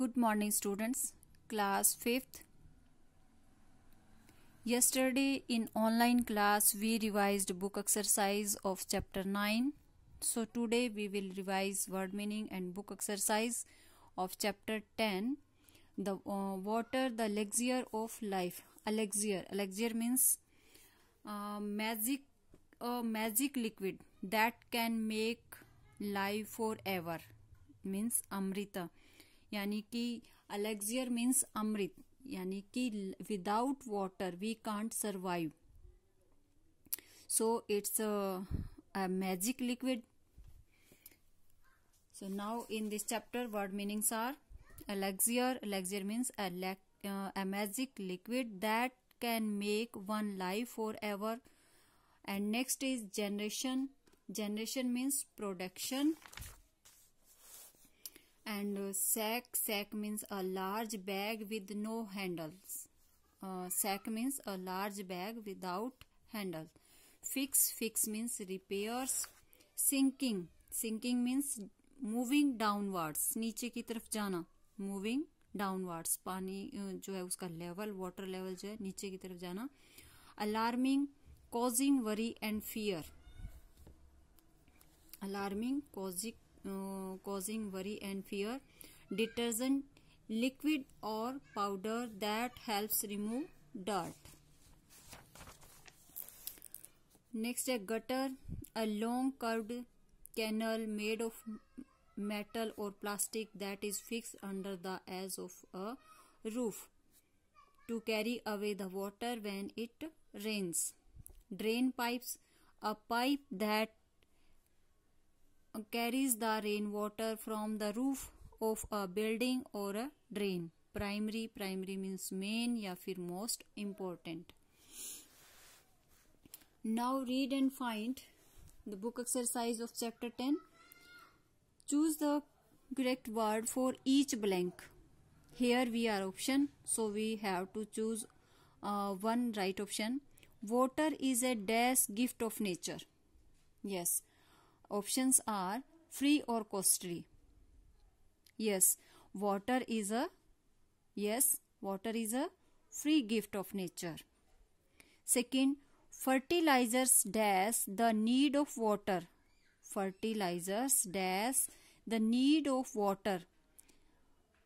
Good morning students, class 5th. Yesterday in online class we revised book exercise of chapter 9. So today we will revise word meaning and book exercise of chapter 10. The uh, water, the elixir of life. Elixir, elixir means uh, magic, uh, magic liquid that can make life forever means Amrita यानी कि अलेक्जियर means amrit यानी कि without water we can't survive so it's a magic liquid so now in this chapter word meanings are elixir elixir means a magic liquid that can make one life for ever and next is generation generation means production and sack sack means a large bag with no handles sack means a large bag without handle fix fix means repairs sinking sinking means moving downwards नीचे की तरफ जाना moving downwards पानी uh, जो है उसका level water level जो है नीचे की तरफ जाना alarming causing worry and fear alarming causing Uh, causing worry and fear detergent liquid or powder that helps remove dirt next a gutter a long curved canal made of metal or plastic that is fixed under the edge of a roof to carry away the water when it rains drain pipes a pipe that carries the rainwater from the roof of a building or a drain primary primary means main या फिर most important now read and find the book exercise of chapter 10 choose the correct word for each blank here we are option so we have to choose uh, one right option water is a dash gift of nature yes Options are free or costly. Yes, water is a yes, water is a free gift of nature. Second, fertilizers dash the need of water. Fertilizers dash the need of water.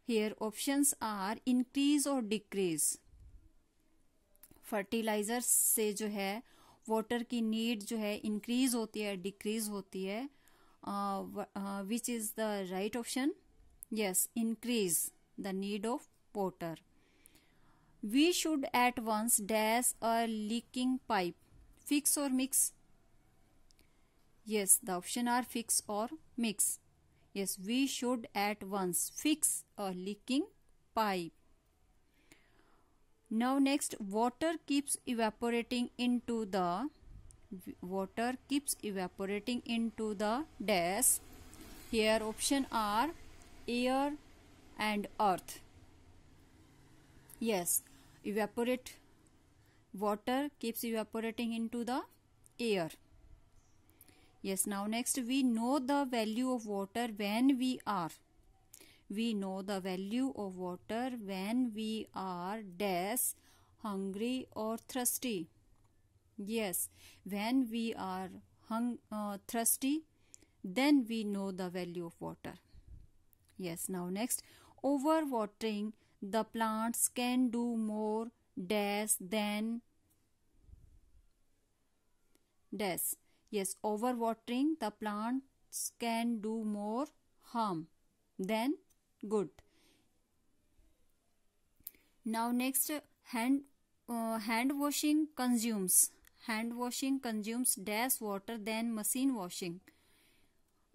Here options are increase or decrease. Fertilizers say jo hai. Water की need जो है increase होती है decrease होती है which is the right option yes increase the need of water we should at once dash a leaking pipe fix और mix yes the option are fix और mix yes we should at once fix a leaking pipe now next water keeps evaporating into the water keeps evaporating into the dash here option are air and earth yes evaporate water keeps evaporating into the air yes now next we know the value of water when we are we know the value of water when we are dash hungry or thirsty yes when we are hung uh, thirsty then we know the value of water yes now next overwatering the plants can do more dash than dash yes overwatering the plants can do more harm than good now next hand uh, hand washing consumes hand washing consumes less water than machine washing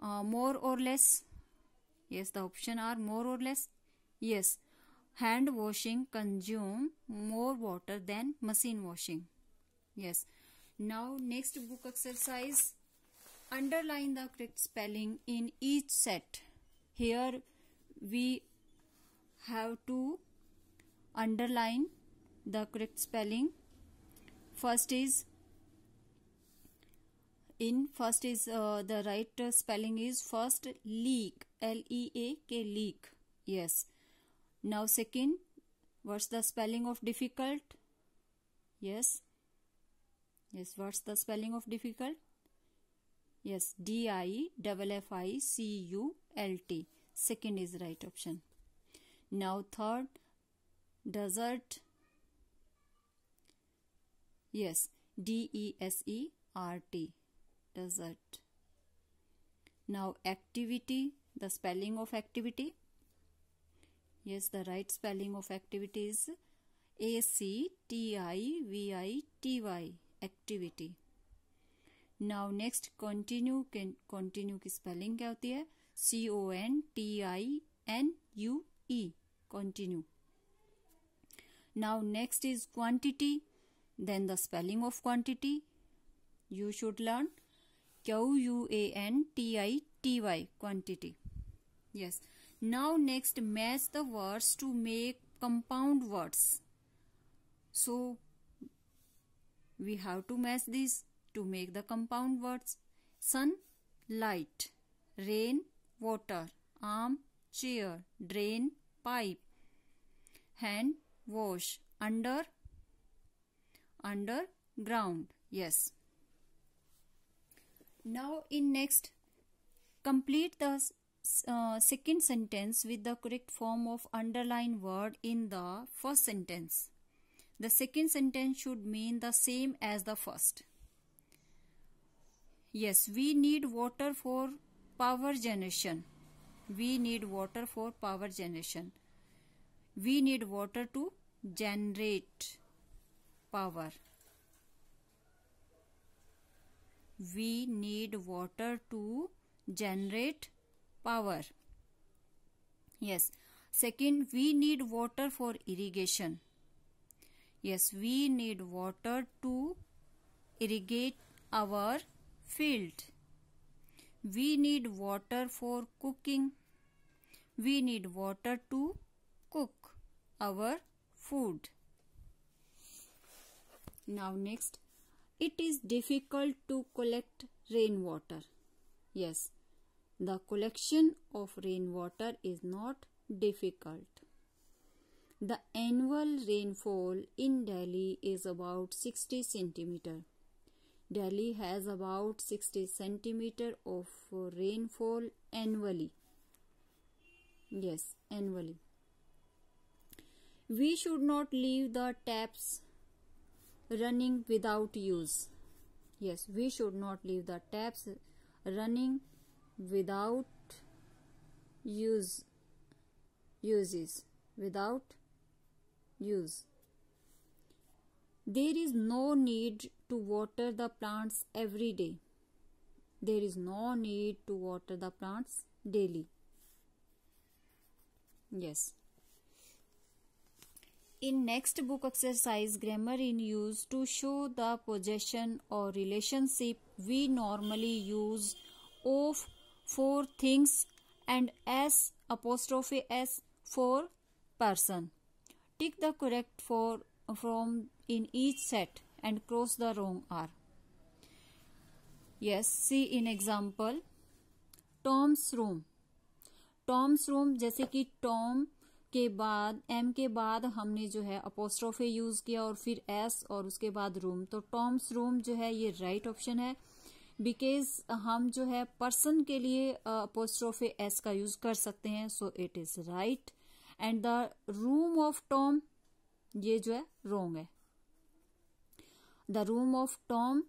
uh, more or less yes the option are more or less yes hand washing consume more water than machine washing yes now next book exercise underline the correct spelling in each set here we have to underline the correct spelling first is in first is uh, the right uh, spelling is first leak l e a k leak yes now second what's the spelling of difficult yes yes what's the spelling of difficult yes D I W F I C U L T. Second is right option. Now third, desert. Yes, D-E-S-E-R-T, desert. Now activity, the spelling of activity. Yes, the right spelling of activity is A-C-T-I-V-I-T-Y, activity. Now next, continue. Can की spelling क्या होती है C O N T I N U E. Continue. Now, next is quantity, then the spelling of quantity. You should learn Q U A N T I T Y quantity. Yes. Now, next match the words to make compound words. So, we have to match this to make the compound words sun light rain water, arm, chair, drain, pipe, hand, wash, under, underground. Yes. Now in next, complete the uh, second sentence with the correct form of underline word in the first sentence. The second sentence should mean the same as the first. Yes, we need water for power generation we need water for power generation we need water to generate power we need water to generate power yes second we need water for irrigation yes we need water to irrigate our field we need water for cooking. We need water to cook our food. Now next, it is difficult to collect rainwater. Yes, the collection of rainwater is not difficult. The annual rainfall in Delhi is about 60 centimeter. Delhi has about 60 centimeter of rainfall annually. Yes, annually. We should not leave the taps running without use. Yes, we should not leave the taps running without use uses without use there is no need to water the plants every day. There is no need to water the plants daily. Yes. In next book exercise grammar in use to show the possession or relationship we normally use of for things and s apostrophe s for person. Take the correct for from in each set. and cross the wrong R. Yes, see in example, Tom's room. Tom's room जैसे कि Tom के बाद M के बाद हमने जो है apostrophe use किया और फिर S और उसके बाद रूम तो टॉम्स रूम जो है ये राइट right ऑप्शन है बिकॉज हम जो है पर्सन के लिए अपोस्ट्रोफे uh, S का यूज कर सकते हैं so it is right and the room of Tom ये जो है रोंग है द रूम ऑफ टॉम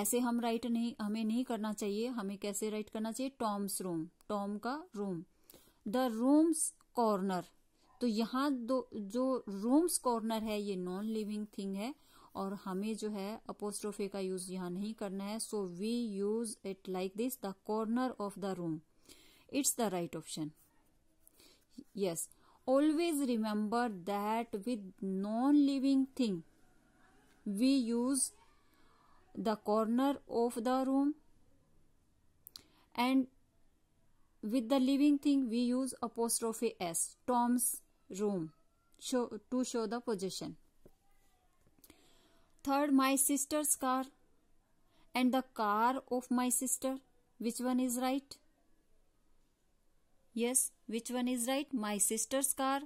ऐसे हम राइट नहीं हमें नहीं करना चाहिए हमें कैसे राइट करना चाहिए टॉम्स रूम टॉम का रूम द रूम्स कॉर्नर तो यहाँ दो जो रूम्स कॉर्नर है ये नॉन लिविंग थिंग है और हमें जो है अपोस्ट्रोफे का यूज यहाँ नहीं करना है so we use it like this the corner of the room it's the right option yes always remember that with non living thing we use the corner of the room and with the living thing we use apostrophe s tom's room show, to show the position third my sister's car and the car of my sister which one is right yes which one is right my sister's car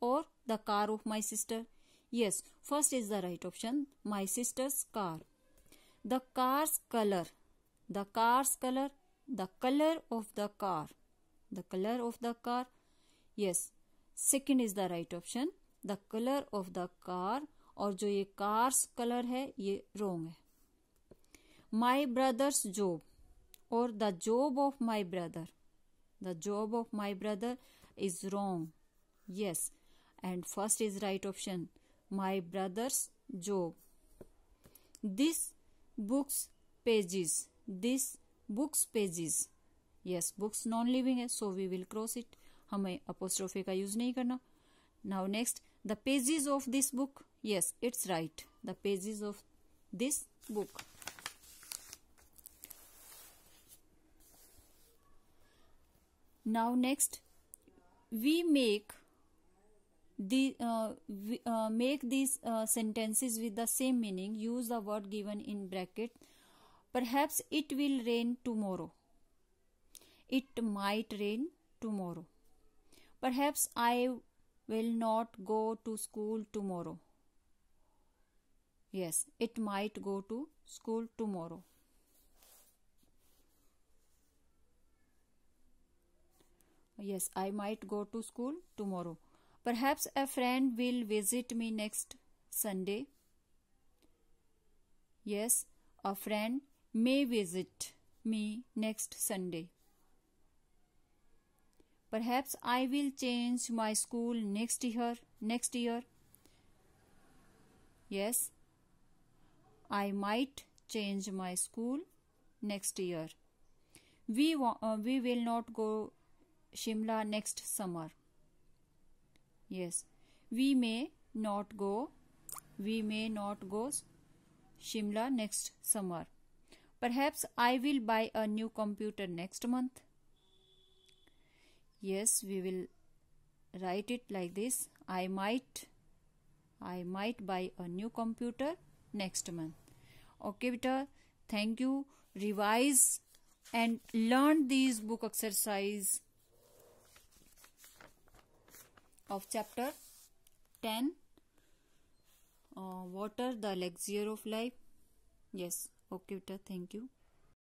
or the car of my sister Yes, first is the right option. My sister's car. The car's color. The car's color. The color of the car. The color of the car. Yes, second is the right option. The color of the car. और जो ये cars colour है ये wrong है my brother's job और the job of my brother the job of my brother is wrong yes and first is right option my brother's job. This book's pages. This book's pages yes books non living है so we will cross it हमें apostrophe का use नहीं करना now next the pages of this book yes it's right the pages of this book now next we make the, uh, uh, make these uh, sentences with the same meaning use the word given in bracket perhaps it will rain tomorrow it might rain tomorrow perhaps i will not go to school tomorrow yes it might go to school tomorrow yes i might go to school tomorrow Perhaps a friend will visit me next Sunday. Yes, a friend may visit me next Sunday. Perhaps I will change my school next year. Next year. Yes, I might change my school next year. We, uh, we will not go Shimla next summer. Yes. We may not go. We may not go Shimla next summer. Perhaps I will buy a new computer next month. Yes, we will write it like this. I might I might buy a new computer next month. Okay, beta. Thank you. Revise and learn these book exercise of chapter 10 uh, what the elixir of life yes okay thank you